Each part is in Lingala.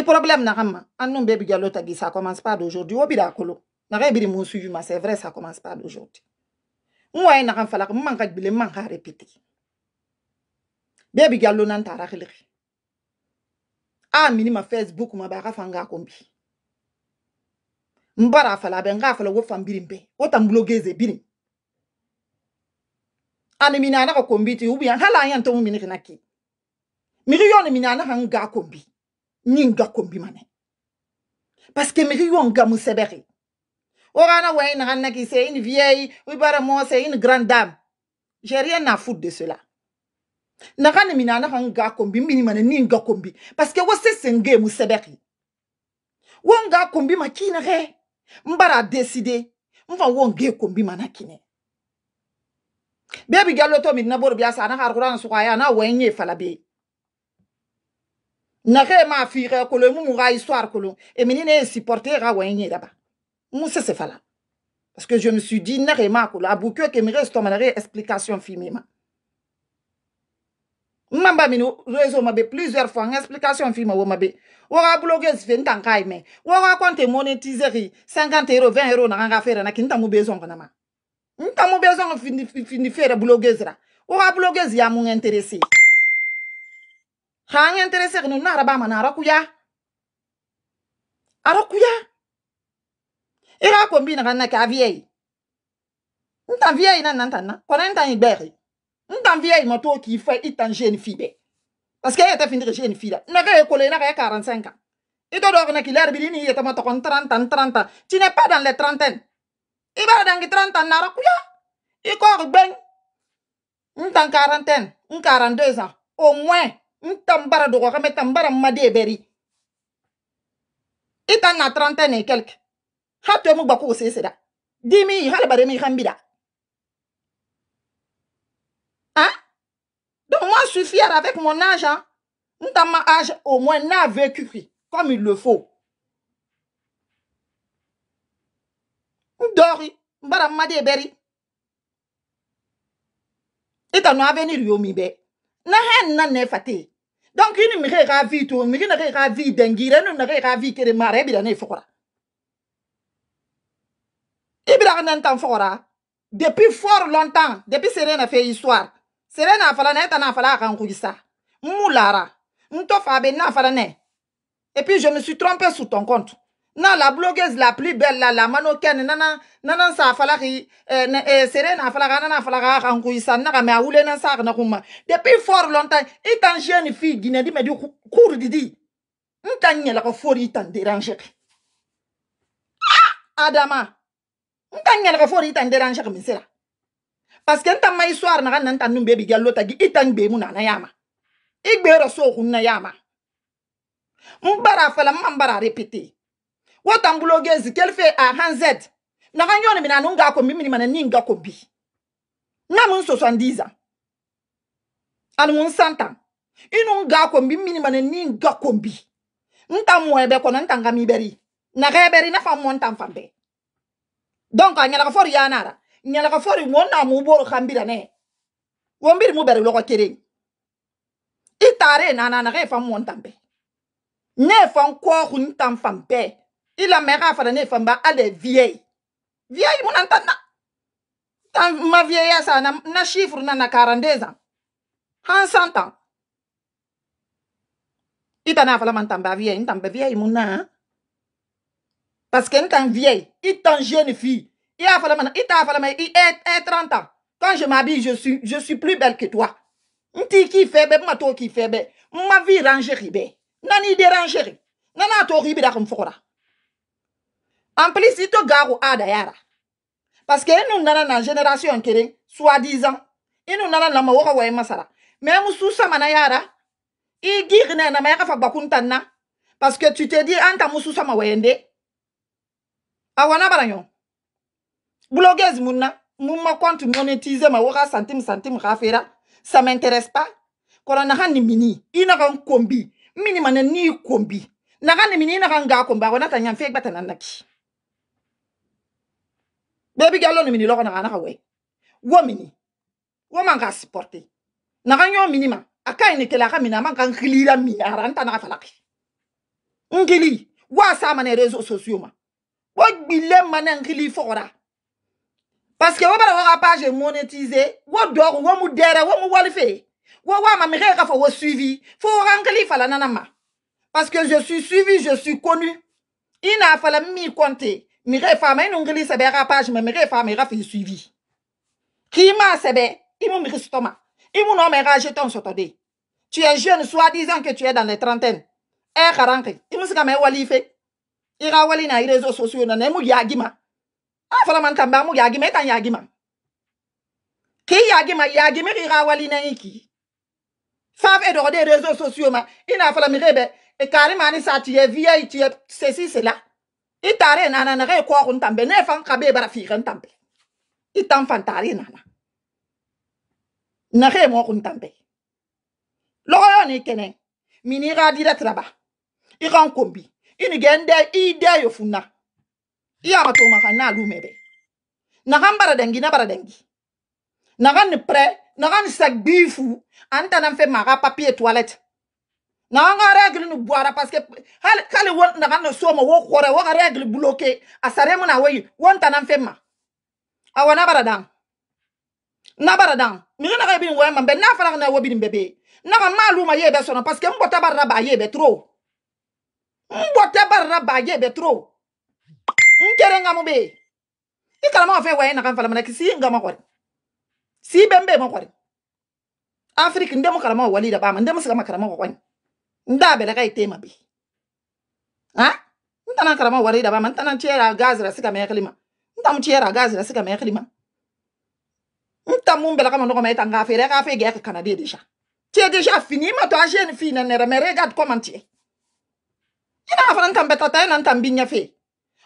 i problème naxa ma an nu be bijalo tagi ça commence pas d'aujourd'hui wo bida kolo naxa i bidi mun suyuma c'est vrai ça commence pas d'aujourd'hui n waye naxan falaka n manka gbile n manka répété be bijalo nan tara ah, xilixi a mini ma facebook ma ba xa fanga kombi n bara fala abe n xa fala wo fan birin be wo tan blogeze birin ani ah, mina anaxa kombi ti ou bien hala an yantomu mini xina ki mixi yoni mina anaxa n ga kombi ni nga kombimane paske migi yo nga musebere orana wa ina ganna ki c'est une vieille oui bara moi c'est une grande dame j'ai rien à foutre de cela nagane mina na nga kombi mini mane ni nga kombi paske wo se senge musebere wo nga kombi makine re mbara décider mfa wo nga kombi mana kine bebi galo to mi na bor biasa na har qur'an suqaya na wa nye falabe nake ma fixe kolo mu muga histoire kolo e mini ne supporter ga wenye daba mu se se fala parce que je me suis dit nake ma kolo abukyo ke mi resto manare explication fimima mamba mini réseau mabe plusieurs fois explication fima wo mabe waga blogueuse fe ntan kai me waga compte monétiser 50 euros 20 euros na nga fera na kinta mu bezo ngana ma nta mu bezo ngini fera blogueuse ra waga blogueuse ya mu intéresser hang interese no nara ba mana arakuya arakuya ira kombi na kana ka vieille nta vieille na nta na kona nta igbere nta vieille moto ki fait il jeune fille parce qu'elle était finir jeune fille là na ka école na ka 45 ans et donc na kilar bilini et yeta moto kon 30 ans 30 ans tu n'es pas dans les trentaines ibara dans les 30 ans na arakuya iko ben. nta 40 ans 42 ans au moins ntambara dogo kame tambara madi Et ita a trentaine et quelque hate to mu gbaku sese da dimi il bare mi hein donc moi je suis fière avec mon âge hein ma âge au moins n'a vécu comme il le faut ndori mbara et eberi ita no avenir yomi be na hen na ne fate donc ini mi ga vi to mi na ga vi dengira no na ga vi kere mare bi da ne fokora ibira ga nan tan fokora depuis fort longtemps depuis serena fait histoire serena fala na eta na fala kan ku gisa mulara nto fa be na fala ne et puis je me suis trompé sur ton compte na la blogueuse la plus belle la la mano kene nana nana sa fala ki eh, eh, sere na fala ka nana fala ka kan ku isa na ka me awule na sa na kuma depuis fort longtemps étant jeune fille guinée di me di cour di di ntanye la ko fori tan déranger ah adama ntanye la ko fori tan déranger comme c'est là parce que ntama histoire na kan ntan numbe bi gallo tagi itan be mu na na yama igbe raso kunna yama mbara fala mbara répéter wotambulo gezi kelfe a hanzet na ga nyone mina nunga ko mimi mana ninga ko bi na mun so sandiza an mun santa inu nga ko mimi mana ninga ko bi nta mo ebe ko nta nga mi beri na ga beri na fa mo nta fambe donc anyala ko fori yanara nyala ko fori mo na mu boro khambira ne wombiri mu beri loko kere itare na na na ga e fa mo nta mbe ne e fa ko ko nta fambe ila mɛra a fara ne elle est vieille vieille mon anta ma vieille sa na chiffre na na 42 ans han ans. Il na fala man tan ba vieille t'en vieille mon na hein. parce que tan vieille il tan jeune fille il a fala man ita fala man il est, ans quand je m'habille je suis je suis plus belle que toi qui fait febe ma to fait febe ma vie rangerie be nani dérangerie nana to ribe da kum fora en plus, ito garu ada yara. Parce que nous nana na génération soit soi ans, Inu nana la ma waka wae masara. Même sous ça mana yara. I gir na na mayaka fa bakuntana. Parce que tu te dis, anta moussou sama wayende. Awana ah, baranyon. Blogez mouna. Mouma compte monétiser ma waka centimes centimes rafera. Ça m'intéresse pas. Korana ni mini. Ina kan kombi. Mini mana ni kombi. ni mini ina kan ga kombi. Awana tanyan fek batananaki. Baby galo ni mini logo na kana we wo mini wo man ka supporter na ka minima mini ni kela kamina mina man ka khilira mi ara na falaki ngili wa sa ma na réseaux sociaux ma wo gbile ma ngili fora parce que wo bara wo ka page monétiser wo dog wo mu dere wo mu walfe wo wa ma mi ka fo wo suivi fo wo fala nana ma parce que je suis suivi je suis connu ina fala mi compter Mi non, refa non, non, ah, man yon ngili sebe rapaj men, mi refa man yon rafi yon suivi. Ki yon man sebe, yon mou mire sito man. Yon mou nan mera jeton sotode. Tu yon jen soua dizan ke tu yon dan le trenten. E yon karanke, yon mou sebe yon wali fe. Yon wali nan yon rezo sosyo nan, yon mou yagi man. A fola man tamban mou yagi man, yon yagi man. Ki yagi man, yagi mer yon wali nan yon ki. Faf edo ode rezo sosyo man, yon a fola mire be, e kari mani sa tiye vie yi tiye, se si se la. itare nana na ge ko go ntambe ne fa nka be e ba figa ntambe itam fa ntare nana na ge e mo go ntambe lo yo ni e kene mini ga dira traba i ga nkombi ini gende i de yo funa i ama to ma kana lu mebe na ga mbara dengi na bara dengi na ga ni pre na ga ni sagbifu anta na fe ma ga papier toilette na an ka règle nu bɔra parce que hali k'ale wo na ka na so ma wo kɔrɛ wo ka règle bloqué a sare mu na wo yi wo ta nan fɛn ma awɔ na bara dan na bara dan miri na ka bi wo ma bɛ n'a fara ka na wo bi nin bɛɛ bɛ na ka maalu ma ye bɛ sɔnna parce que n bɔtɛ bara ba ye bɛ trop n bɔtɛ bara ba ye bɛ trop n kɛrɛ n ka mu bɛ yen i kalama fɛn wa ye na ka n fala mana kisi n ka ma kɔrɛ si bɛ n bɛ ma kɔrɛ afiriki n dɛmu kalama wali da ba ma n dɛmu se ka ma kalama kɔkɔ ɲi. nda beleka ite mabe ha ntana karama warida bama ntana chera gazira sika meklima ntamu chera gazira sika meklima ntamu beleka manogo maita ngafere kafe geka kanadi deja tu es déjà fini ma toi jeune fille nanera mais regarde comment tu es ina ka fana ntambe tata ina ntambi nya fe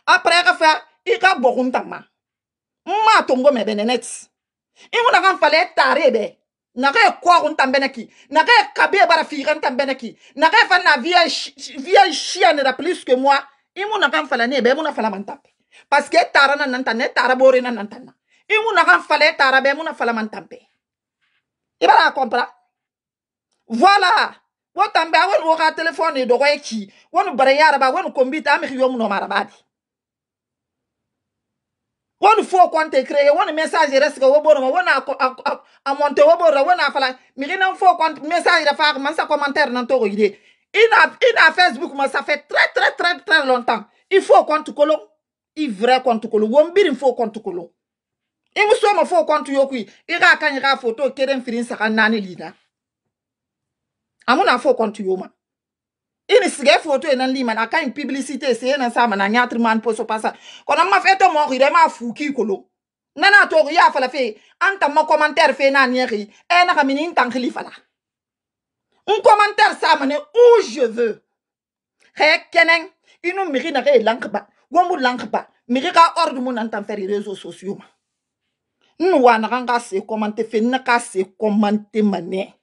après ka fa i ka bogun tama ma tongo mebe nenet i muna kan fale e tare e be nakaye kwaru ntambɛnɛki nakaye kabe bara fiiga ntambɛnɛki nakaye fa na via via shianera plus que moi imu nakan fala ne bɛɛ muna fala man tampe parce que e taara na nantan e na e taara boore na nantan na imu nakan fala e taara bɛɛ muna fala man tampe i bara a compra voilà wo tambe a woni woka téléphone dɔgɔye ki woni bara yaraba woni kombita a mixi yomu nomarabadi one faut pas créer one message reste ko a monte a fala mi fo message sa commentaire a ina a facebook ça fait très très très très longtemps il faut compte Il i vrai kwante kolo wombiri il faut kolo i muso fo faut qu'on il kan ga photo keren firin sa nani lina fo yoma ini sige foto enan lima na kan publicité se enan sama na nyatri man poso pasa kono ma feto mo ri ma fuki kolo nana to ya fala fe anta ma commentaire fe na nyeri e na kamini ntan khili fala un commentaire sama ne où je veux he kenen inu miri na re lankba gombu lankba miri ka ordre mon antan faire réseaux sociaux ma nu wa na kan ka se commenter fe na ka se commenter mané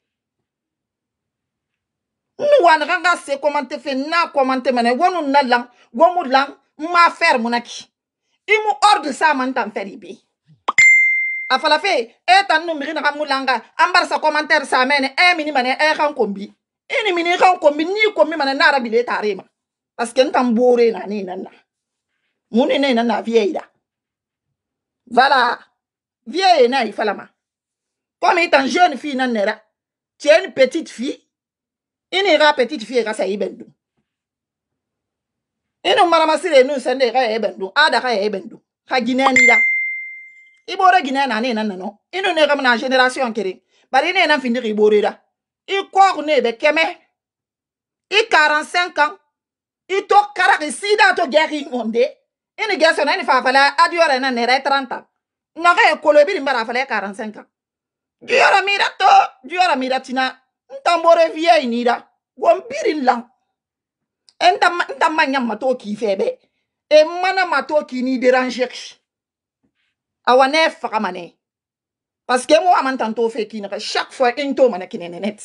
nu wana kan ka se kɔmante fɛ n'a kɔmante mɛnɛ wonu na lan wɔmu lan n ma fɛri mun na ki i mu ɔrdi sa man tan fɛri bi a fala fɛ e tan nu miri naga mu langa an barisa kɔmantɛri sa mɛnɛ ɛ e mini mɛnɛ ɛ e kan kombi i ni mini kan kombi n'i kombi mɛnɛ n'a rabile tare ma parce que n tan boore na ne na na mun ne ne na na vieille da voilà vieille na i fala ma comme i tan jeune fille na nɛra tu es une petite fille ini ka petite fille ka sa iben dun inu maramasire nu sende ka ya iben dun ada ka ya iben dun ka guinea ni da i bore guinea na ne na nano inu ne kam na génération kere bari ne na findi ki bore da i kok ne be keme i 45 ans i to karaki sida to gɛki ŋonde ini gɛsɔ na ini fafala adiyɔrɛ na nɛrɛ 30 ans nga ka ye kolo ibiri mbara fala 45 ans diyɔrɔ mira to diyɔrɔ mira tina ntambore via inira wampirin lang ntamanya mato ki febe e mana mato ki ni dérange awane faka mane parce que mo amantanto fe ki naka chaque fois into mana kinene net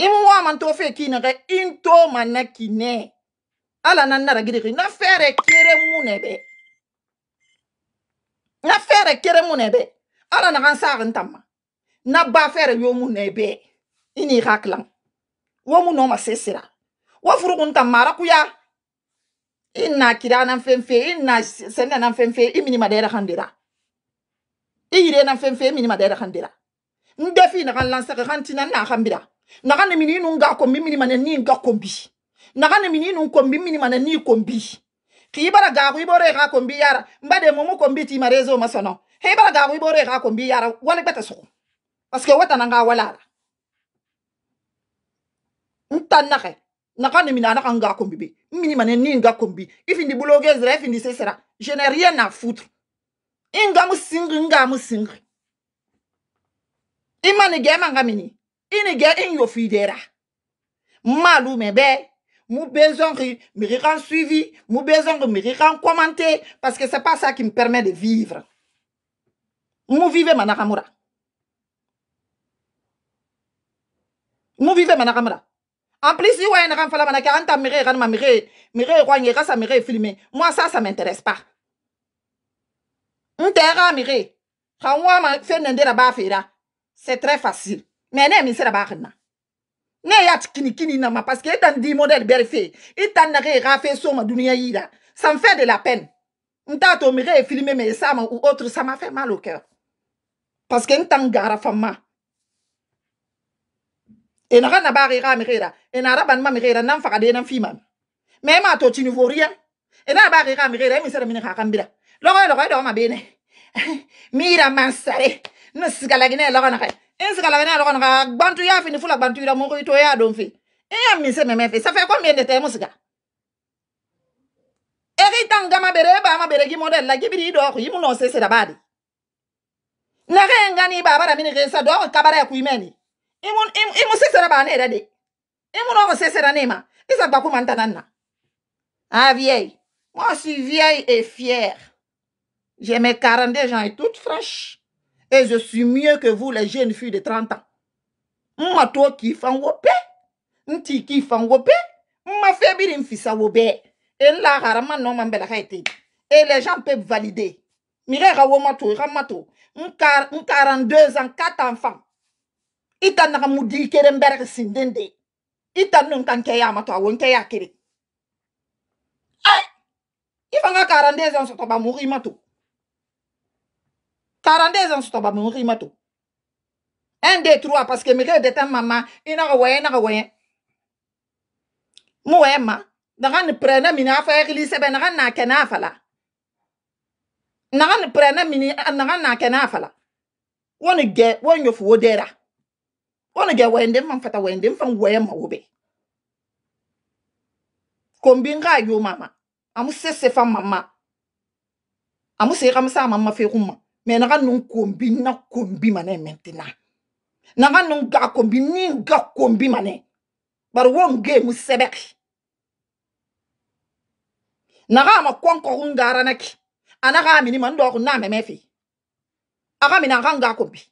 imu amanto fe ki naka into mana kine ala nan nara gidi na fere kere munebe na fere kere munebe ala na kan sa ntamma na ba fere yomu na ebe ini haklan wo mu no masesira wo furukun ta mara kuya ina kira nan fenfe ina senda nan fenfe imini madera khandira iyire nan fenfe imini madera khandira ndefi na kan lansa kan tinan na khambira na kan mini nu nga kombi mini mane ni nga kombi na kan mini nu kombi mini mane ni kombi kibara ga ku ibore ga kombi yara mbade momo kombi ti marezo masono hebara ga ku ibore ga kombi yara wala beta soko Parce que tana nga walala ntannaxe naxa Nakani mina naxa nga kombi be minimane ni nga kombi Ifini findi bulogezra i findi sesera je n'ai rien à foutre Inga ngamu singri ngamu singri i ge manga mini Ini ge in yo fidera. malume be mu besoin que me suivi, mu besoin que me rend commenter. parce que c'est pas ça qui me permet de vivre. Mu vivez manakamura. Nous mana en plus si anta mire filmer moi ça ça m'intéresse pas mire la bafira c'est très facile mais ne mi sera ne ya kini parce que étant dit modèle fait étant fait so ma dunia ça me fait de la peine ntato mire filmer mais ça ou autre ça m'a fait mal au cœur parce que ntangara fama ena kana ba rera mirera ena araba nma mirera nan faka de nan fima me ma to chini voria ena ba rera mirera mi sera mini kaka mbira logo logo do ma bene mira mansare no sigala gine logo na kai en sigala gine logo na bantu ya fini fula bantu ira mo ko ito ya don fi e ya mi se me me fi ça fait combien de temps musiga eri tanga ma bere ba ma bere gi model la gibiri do ko yimu no se se da badi na renga ni baba da mini resa do ko kabara ya kuimeni imusesera e e, e bana era de imunokusesera nema isabakumantananna ah vieille moi suis vieille et fière j'ai mes 42 ans et toute fraîche et je suis mieux que vous les jeunes filles de 30 ans mma to kifango pe nti kifango pe mma febiri mfisawo be e nla harama no mambela ka ete et les gens peuvent valider mire ga wo mato ga mato 42 ans quatre enfants ita naga mudiri kere mberge sindende ita nun kan ke ya mato awon ke ya kere ai ifanga 42 ans to ba muri mato 42 ans to ba muri mato un des trois parce que mire de ta maman ina ga waye na ga waye mu waye ma naga ni prena mina fa eglise be naga na ke na fala naga ni prena mini naga na ke na fala woni ge wonyo fu wodera wana ge wende mfata wende mfan weye mawobe nga yo mama amu se se fa mama amu se sa mama fe kuma me na kanu kombi na kombi mane maintenant na kanu ga kombi ni ga kombi mane bar won ge mu sebek na ga ma kon ko ngara nak ana ga mini man do ko na me me fi aga mina ga kombi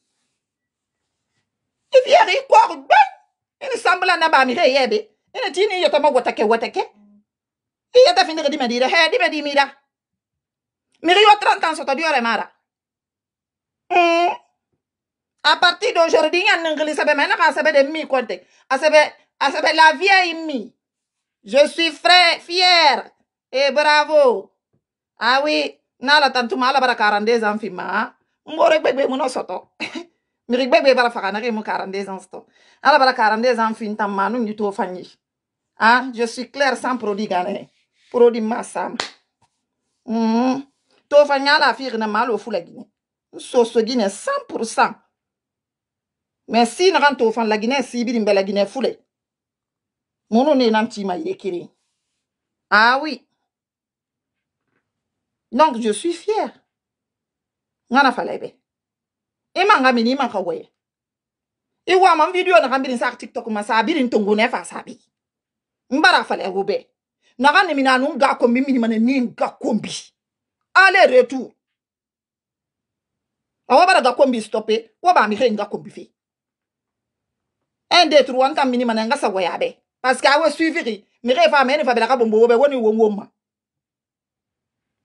ifiyari kwaru ban ini sambla na bami he yebe ini tini yota mo wotake wotake iyata finire dime dira he dime dimira miri yo 30 ans soto diore mara mm. a partir d'aujourd'hui ngan ngeli sabe mena ka sabe de mi konte asebe asebe la vieille mi je suis frère fier et bravo ah oui nala tantuma ala bara 42 ans fima ngore gbegbe muno soto miri gbegbe bara faga nage mu 42 ans to ala bara 42 ans fin tam manu ni to fanyi ah je suis clair sans produit gané produit massam mm to fanya la fir na malo fula guiné so so guiné 100% mais si na kan to fan la guiné si bi mbela guiné fule mono ne nan ti ma yekiri ah oui donc je suis fier ngana falebe imanga mini imanga goye iwa man video na kambirin sa tiktok ma sa birin tungune fa sabi mbara fale gobe na kan mini anu ga kombi mini mane ni ga kombi ale retu awa bara ga kombi stoppe wa ba mi hen ga kombi fi ende tru wan kam mini mane ngasa goya be parce que awe suiviri mi re fa mene fa bela ka bombo be woni wonwo ma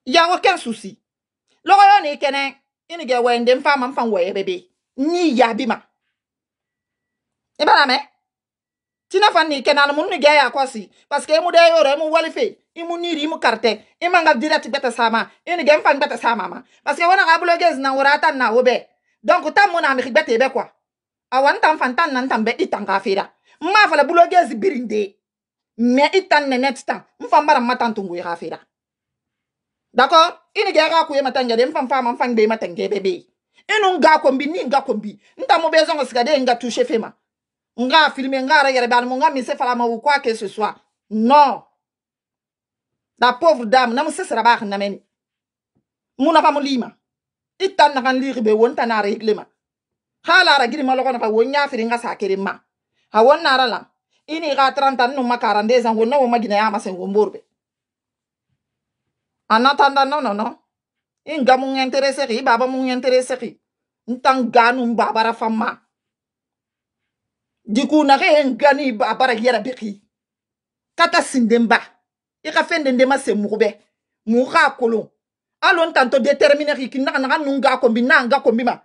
yawo ken souci logo yo ni kenen ini ge wende mfa ma mfa weye bebe nyi ya bima ibara e me tina fan ni kenan mun ni ge ya kwasi parce que mu de yoro e mu wali fe imu e niri mu karte ima nga direct beta sama ini ge mfa beta sama ma parce que wana ga blogueuse na worata na obe donc ta mu na mi beta be kwa awan tan fan tan nan tan be itanga fira ma fala blogueuse birinde me itan ne net tan mfa mara matan tungu ya fira d'accord ini ge ga kuye matanja de mfan fama mfan be matenge bebe inu nga kombi ni nga kombi nta mo bezongo sika de nga touche fema nga filmer nga ra yere bal mo nga mise fala ma ou quoi que ce soit non la pauvre dame na mo se sera ba na meni muna fa mo lima itan na kan liri be won ta na regle ma hala ra giri ma logo na fa wonya firi nga sa kere ma ha won na ra la ini ga 30 an no ma 42 ans won na wo madina ya ma sen wo mborbe En attendant, non, non, non. Inga mung intéressé, baba mung intéressé. Ntanga num babara fama. Du coup, nare ngani babara yera beki. Kata sindemba. Ika fende ndema se mourbe. Moura kolon. Alon tanto déterminer ki naka naka nunga kombi nanga kombi ma.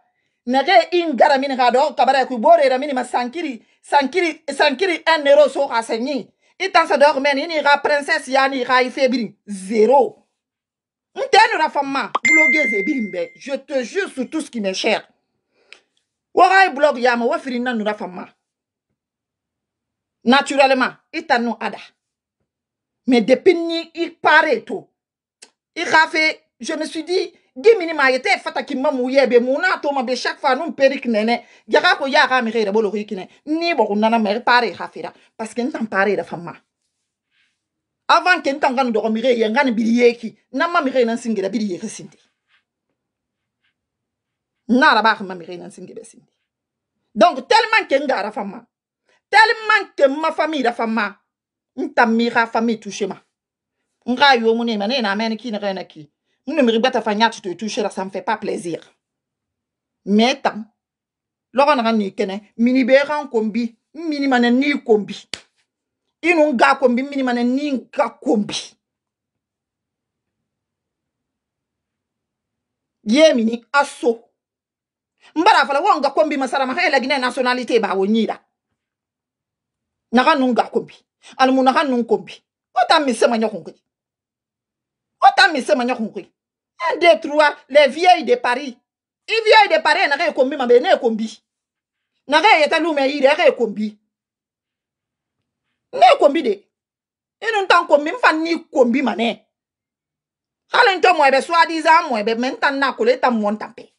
nage in gara mini ka dɔ kabara ku bore ra mini ma sankiri sankiri sankiri un euro so ka senyi itansa dɔ mɛni ni ka princesse yani ka ifebiri zero ntenu rafama bulogueze ebiri mbe je te jure sur tout ce qui m'est cher warai e blog yama wafiri nanu rafama naturellement i tanu ada mais depuis ni i pare to i kafe je me suis dit dimini ma yete fata kimma mu yebe mu na to ma be chaque fois num perik nene jaga ko ya ka mi khere bolo kine ni bo kunana me pare hafira parce que ntan pare da famma avant ke ntanga ni dogo mire yanga ni bili yeki na ma mire na singira bili yeki sindi na la ba ma mire na singira sindi donc tellement ke ngara fama tellement ke ma famille da fama nta mira famille touche ma nga yo mune ma ne na men ki ne na ki mune mire bata fanya tu te toucher là ça me fait pas plaisir mais tant logo na ni kene mini be ran kombi mini manen ni kombi ino ngakombi mini mane ni ye yemini aso mbara fala wo ngakombi masara mahe lagine nationalité bawo nyira naka nunga ngakombi almu naka nunga kombi ota misema nyakungi ota misema nyakungi un deux trois les vieilles de paris i vieilles de paris naga ekombi mabe na ekombi e yeta lume yire naga e nde kombi de inu nta nkombi nfa ni kombi mane hali nto mwebe swadiza mwebe me nta na kule ta mwo ntampe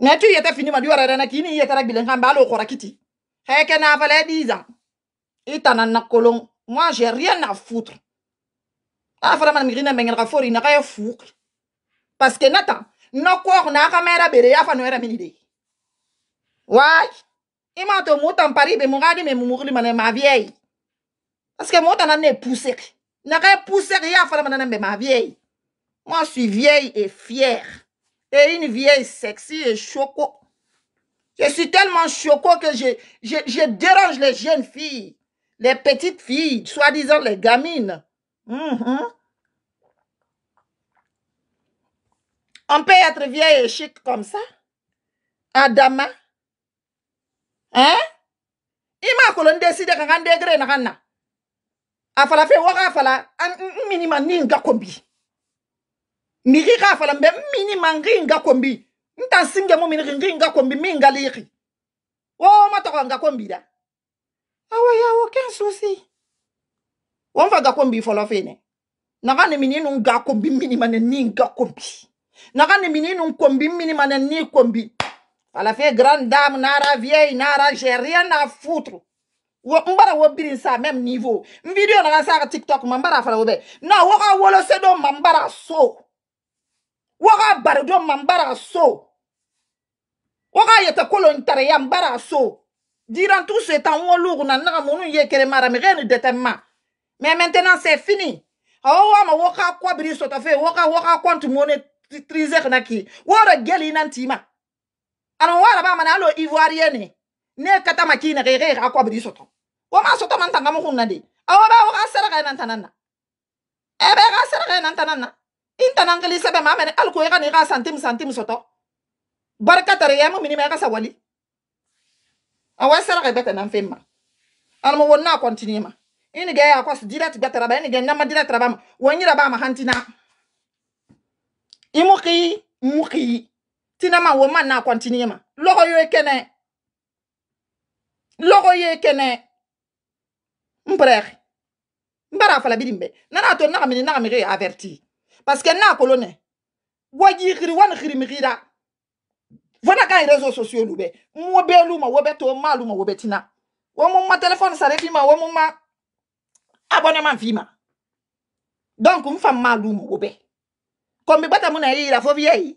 me tu yete fini madi wara rana kini yete ragbi lenga mbalo kora kiti heke na avale diza itana na kolon moi j'ai rien à foutre afara man migrina mengen ka fori na kaya fuki parce que nata no ko na ka mera bere afa no era minide why ima to muta mpari be mungadi mon je mane ma vieille parce que moi muta nane pousser naka e pousser ya fala mane be ma vieille moi je suis vieille et fière et une vieille sexy et choco je suis tellement choco que je, je, je dérange les jeunes filles les petites filles soi-disant les gamines mm -hmm. on peut être vieille et chic comme ça Adama eh ima kolo ndeside kanga ndegre na kana afala fe waka afala minima ninga kombi miri ka afala mbe minima nginga kombi nta singe mu miniri nginga kombi minga liri wo matoko nga kombi da awa yawo ken susi wonfa ga kombi folo fene nakane mininu nga kombi minima ne ninga kombi nakane mininu kombi minima ne ni kombi À la fin, grande dame, nara vieille, nara, j'ai rien à foutre. Mbara voir ça même niveau. Vidéo na TikTok mambara wobe. Na waka wolo sedo mambara so. Waka bar do mambara so. Waka yete kolo ntare ya mbara so. Durant tout ce temps, on lourd monu kere mara mais de Mais maintenant c'est fini. Oh ma waka kwa biri on ta waka kwantu monetriser na ki. Wara geli aran wala ba mana alo ivoirienne ne kata makina ke ke akwa bidi soto wa ma soto man tanga mo kunna de awa ba wa asara ka nan tananna e be ka asara ka nan tananna inta nan kali sebe ma mene alko e ka ne santim santim soto barka tare ya mo minima e ka awa asara ka e beta nan femma almo wonna continue ma ini ga ya kwas dilat batara ba ini ga nyama ra ba ma wonyira ba ma hantina imuki muki tinama wo ma na continue ma logo yo ekene logo yo ekene mprere mbara fala bidimbe nana to na kamini na kamire averti parce que na kolone waji khiri wan khiri mkhira vona ka e réseaux sociaux lube mo be luma wo be to malu ma wo be tina wo mo ma téléphone sare fi ma wo mo ma abonnement fi ma donc mfa malu mo wo be comme bata mo na yi e, la fo vieille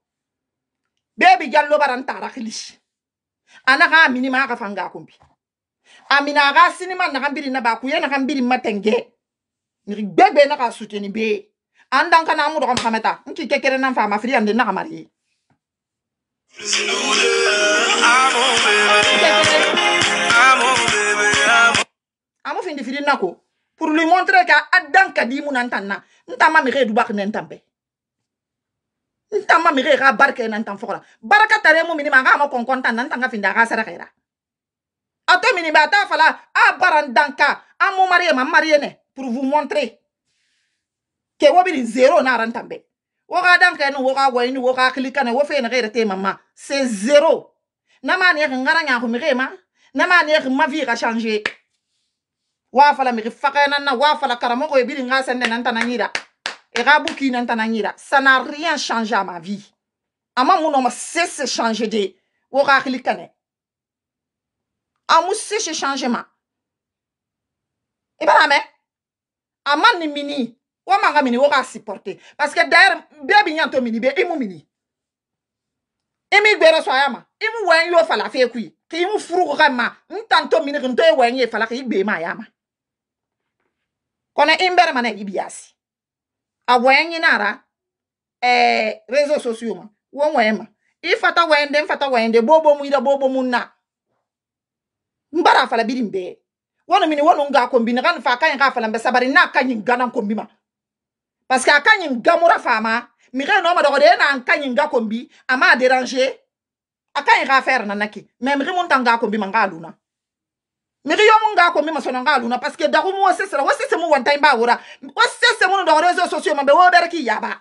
bebi jallo tara khilish anaka amini ka fanga kumbi amina ka sinima kambiri na na kambiri matenge ni bebe ka suteni be andan kana amu kam hameta nki kekere na fa fri ande naka mari fin findi fidi nako pour lui montrer ka adan kadimu nantanna ntama mi redu bak nantambe ntama mege ga barke na ntan fokora baraka tare mu minima ga ma konkonta nan tanga finda ga sara kaira ato minima ta fala a baran danka amu marié ma marié ne pour vous montrer ke wobiri zero na ran tambe wo ga danka no wo ga wo ni wo ga klika ne wo fe ne ga rete mama c'est zéro na ma ne ngara nya ko mege ma na ma ne ma vie ga changer wa fala mege fakana na wa fala karamo ko ebiri nga sende nan tananyira Erabu ki nantananyira. Ça n'a rien changé à ma vie. Ama mouno ma cesse changer de. Wora kane. Amou cesse changer ma. Iba la me. Ama ni mini. Wama nga mini wora supporter. Parce que d'ailleurs, bebi nyanto mini be imu mini. Imi gbere so ayama. Imu wen yo fala fe kui. Ki imu furu kwa ma. Ntanto mini kinto ye wen ye fala ki igbe ma ayama. Kone imbere mane ibiasi. Avwenye nara, eh, rezo sosyo man, wanwenye man, ifata wende, mfata wende, bobo mwida, bobo mwina, mbara falabiri mbe, wane mini wane nga kombi, ngan fwa akany nga falambe, sabari na akany nganan kombi man, paske akany nga mwara fama, mire noma do kode ena akany nga kombi, ama a deranje, akany nga fer nan naki, men mri montan nga kombi man, nga alou na. miri yo mun ga ko mi masono ga luna parce que daru mu wase sara wase se mu wantai ba wura wase se mu ndo rezo socio mambe wo berki yaba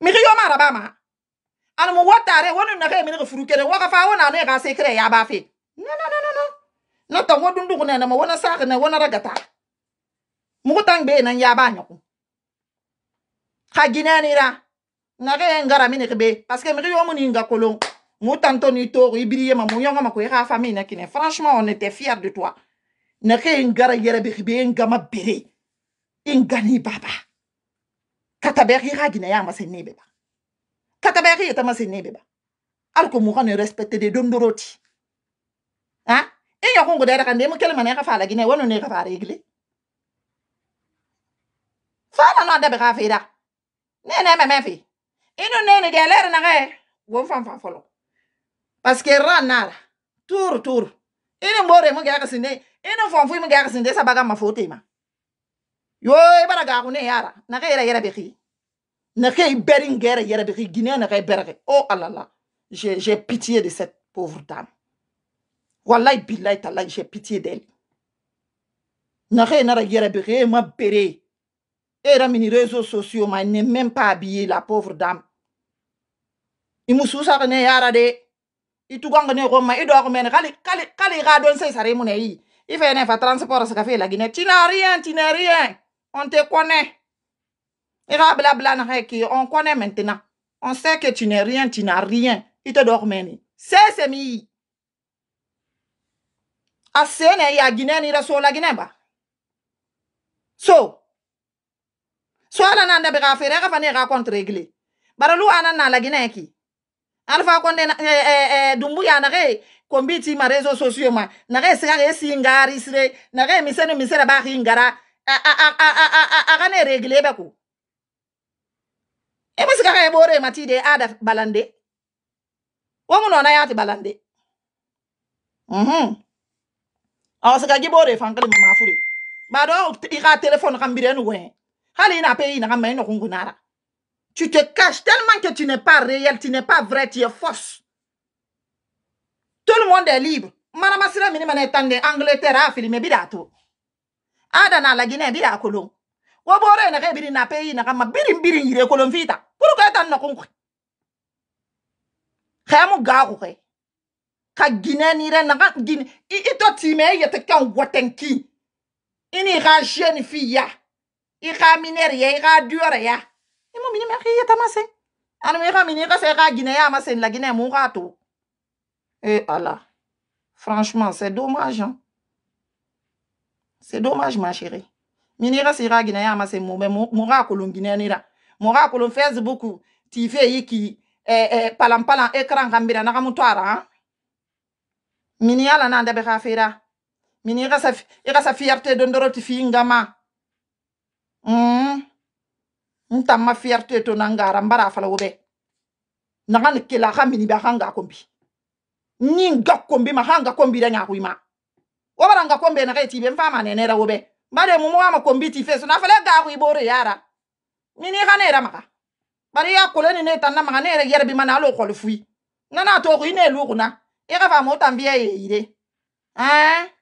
miri yo mara ba ma ana mu watare wonu na ga mi ga furu kere wa ga fa wona na ga se kere yaba fe no no no no no no ta wodun du na na ma wona sa na wona ragata mu ko tang be na yaba nyako ka ginanira na ga ngara mi ne be parce que miri yo mun inga kolon Mou Moutantoni Toro, Ibiriye, Mamouyanga, Makoye, la famille, Nakine. Franchement, on était fier de toi. Nake Ngara Yerebiribe, Ngama Bere. Ingani Baba. Kataberi Raginayama, c'est Nebeba. Kataberi etama Amase Nebeba. Alko Mouran est respecté de Dondoroti. Hein? Et y'a Congo derrière, Kandemo, quelle manière à la Guinée, on n'est pas réglé. Fala no anda bera Né né me me fi. Inu nene de alere na ge. Wo fan fan follow. Parce que raha tour tour, turu ini mo gaka sine et ini fonfui mon gyaga sinde sa baga bagarre ma. Yo ibara gaku ne yara na kai yara yara beki na kai bering gera yara beki Guinée na kai berge. Oh Allah la j'ai j'ai pitié de cette pauvre dame. Wallahi billahi ta'ala j'ai pitié d'elle. Na kai nara yara beki ma bere. Era mini réseaux sociaux ma n'est même pas habillée la pauvre dame. Il Imususa ne yara de ituganga ne gomma ido ako mene kali kali kali ga don sai sare mu ne yi ife ne fa transport sa kafe lagi ne tina rien tina rien on te connaît ira bla bla na heki on connaît maintenant on sait que tu n'es rien tu n'as rien ito do mene c'est c'est mi asene ya gine ni raso la gine ba so so ala ya, na ndabe ga fere ga fa ne ga contre réglé baralu ana na la gine ki alpha konde na, eh, eh, eh, dumbuya na ge kombi ti ma réseaux sociaux ma na ge sika ge si ngari sire na ge misenu misere ba ki ngara a ga ne regle be ko e ma sika ge bore ma ti de ada balande wo mu nona ya ti balande mhm aw sika gi bore fankali ma ma fure ba do i ka telephone kan birenu we hali ina pe ina kan mai no kungunara Tu te caches tellement que tu n'es pas réel, tu n'es pas vrai, tu es fausse. Tout le monde est libre. Manamasira mini manetande Angleterre a filmé bidato. Adana la Guinée bidakolo. Wabore na kebiri na pays na kama birim birim yire kolon vita. Kuru ka tan nokonkwe. Kamu gago ke. Ka Guinée ni re na ka Guinée. I ito time yete kan watenki. Ini ka jeune fille ya. Ika minere ya, ika dure ya. Et mini me est me mini je masen la gine mu eh, Allah franchement c'est dommage hein? c'est dommage ma chérie mini c'est gine ya masen mu me mu ka kolon facebook ti fe eh, eh, palan palam ekran gambira na hein? mini na fera mini fierté fi ngama mm ntamma fierté to nangara mbara fala wobe nagan kila khamini ba hanga kombi ni nga kombi ma kombi da nya huima wabara nga kombe na kaiti be mfama ne nera wobe bare mu mwa kombi ti feso na fala ga huibore yara mini hanera maka bare ya koleni ne tanna maka ne yere bi mana lo kol fui nana to ko ine lu kuna e ka fa mo tambia ire eh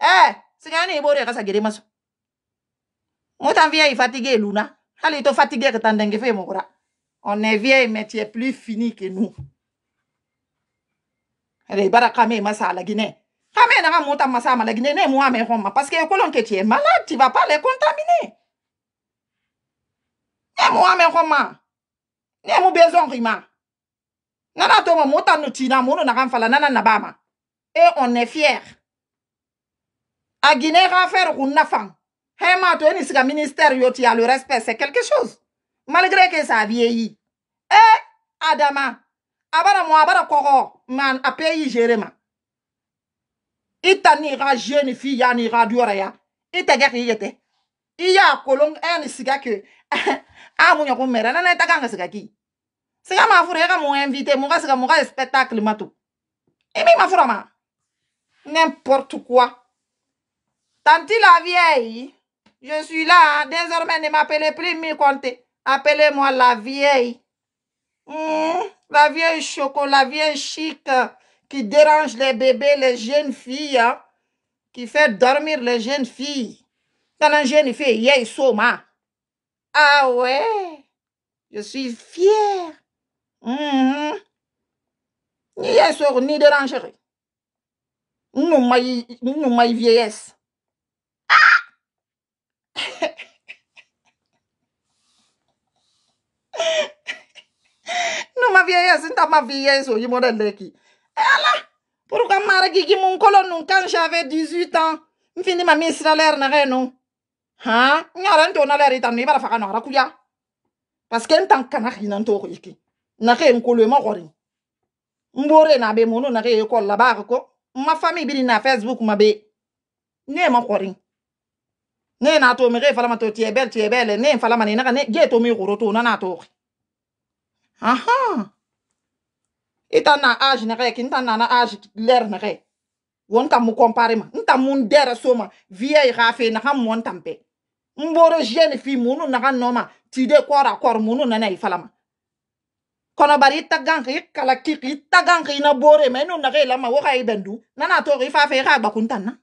eh sigani ibore e ka sagere maso mo tambia ifatige e luna hali to fatigué ke tandenge fe mokura on est vieille mais tu es plus fini que nous ele bara kame masa la guinée kame na muta masa ma la guinée ne moi mais roma parce que kolon que tu es malade tu vas pas les contaminer ne moi mais roma ne mo besoin rima nana to mo muta no tina mo na kan fala nana na bama et on est fier a guinée ra faire un nafang He mato eni eh, eh, siga minister yoti ya le respes se kelke chouz. Malgre ke sa vieyi. E adama. Abara mou abara koko man apeyi jereman. Ita ni ra jeni fi ya ni ra diwara ya. Ita gèk yi yete. I ya kolong eni siga ke. A moun yo kou mèren ane taganga siga ki. Siga mou anvite mou, siga mou anvite spektakli mato. E mi mou anvite mou. Nèm portou kwa. Tanti la vieyi. Je suis là. Désormais, ne m'appelez plus Conté. Appelez-moi la vieille. Hmm? la vieille chocolat, la vieille chic euh, qui dérange les bébés, les jeunes filles, hein, qui fait dormir les jeunes filles. Dans un jeune fille, yé, soma. Ah ouais, je suis fière. Hmm? Ni dérangerie. Nous, ma vieillesse. no mavieyezo nda mavieyezo e, yimore leki e, ala pourquoi maragigi munkolo nun quand j'avais 18 ans mfini mami sina lere nage nu ha nyara ntona lere itanu ibara faka nara kuya parce que ntan kana hina ntoko iki nage nkolo ema gori mbore na be munu nage ekolla ba ko ma famille biri na facebook mabe ne ma gori ne na to mi ge fala ma to tie bel tie bel ne fala ma ni na ne ge to mi goro to na na to aha ita e na age na ge kin ta na na age ler na ge won ka mu compare ma nta mun dera so ma vie ga e fe na ha mon tampe mboro jeune fi munu na ga noma ti de kora kor munu na na ifala e ma kono bari tagan ki kala ki tagan ki na bore me no na ge la ma wo ga ibendu na na to ge fe ga ba kuntan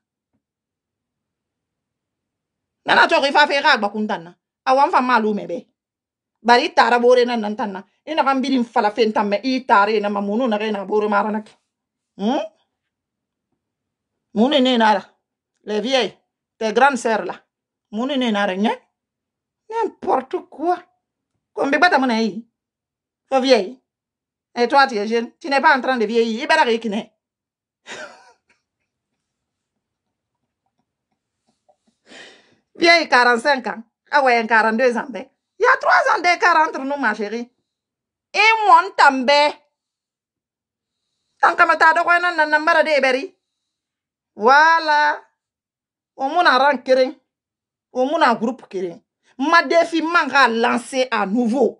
nana tɔgɔ ifa fɛ i k'a gbakun tan na awa n fa m'alu mɛ bɛ bari i taara boore na nan tan na i naga n biri n fala fen tan mɛ i taara ye nama munu naga i naga boore maara na kɛ hmm? munu ne nara le vieille te grande sœur la munu ne nara nyɛ n'importe quoi comme bi gbata mun na yi fo vieille et toi tu es jeune tu n'es pas en train de vieillir i k'i kinɛ Vieille 45 ans. Ah 42 ans. Ben. Il y a 3 ans de 40 nous, ma chérie. Et mon tambe. Tant que ma nan en mara de Voilà. On mon rang O On groupe Ma défi manga lancer à nouveau.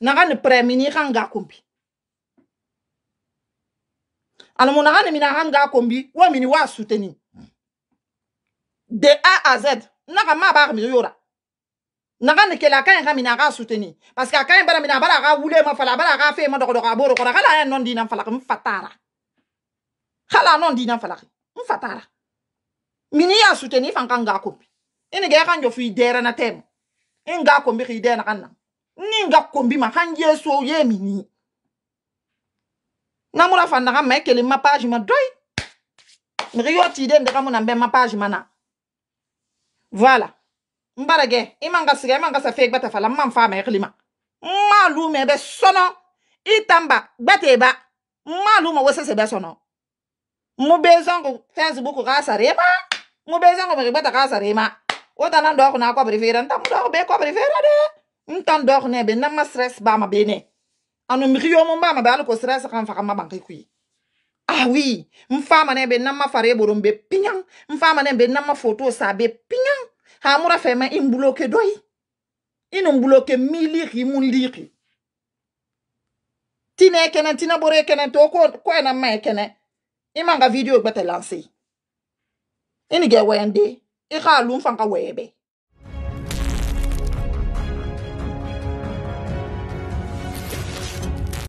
Je ne prémini ranga kombi. Alors mon ne mina hanga kombi. Wa mini wa soutenir. De A à Z. naka ma ba mi yora naga ne kela kan ga mina ga soutenir parce que kan bara mina bara ga wule ma fala bara ga fe ma dogo dogo aboro kora kala non dina fala ko fatara kala non dina fala ko fatara mini ya soutenir fan kan ga ko ini ga kan jo fi dera na tem in ga ko mbi ki dera kan ni ga ko mbi ma kan yeso ye mini namura fan naga ma kele ma page ma doy mi yo ti den daga mo na be ma page ma na voilà mbarage i man ka siga i man ka sa fe gbata fala man fa ma ikilima mmalu me be sono itamba gbata ba mmalu ma wese se be sono mu be zongo facebook ka sare ma mu be zongo me gbata ka sare ma o ta nan dɔɔ kuna kɔbiri feere nta mu dɔɔ bɛ kɔbiri feere de n tan dɔɔ kuna bɛ nama stress ba ma bɛ ne anu miri yɔ mun ba ma bɛ hali ko stress kan faga ma ban kɛ koyi. Ah oui, mfama nebe nama fare borombe pinyang. Mfama nebe nama photo sabe pinyang. Hamura fema imbloke doi. Inombloke miliri munliri. Tine kenen tina bore kenen to ko ko na mai kenen. Imanga video gbete lansi. Ini ge wende. Ika alum fanka bee.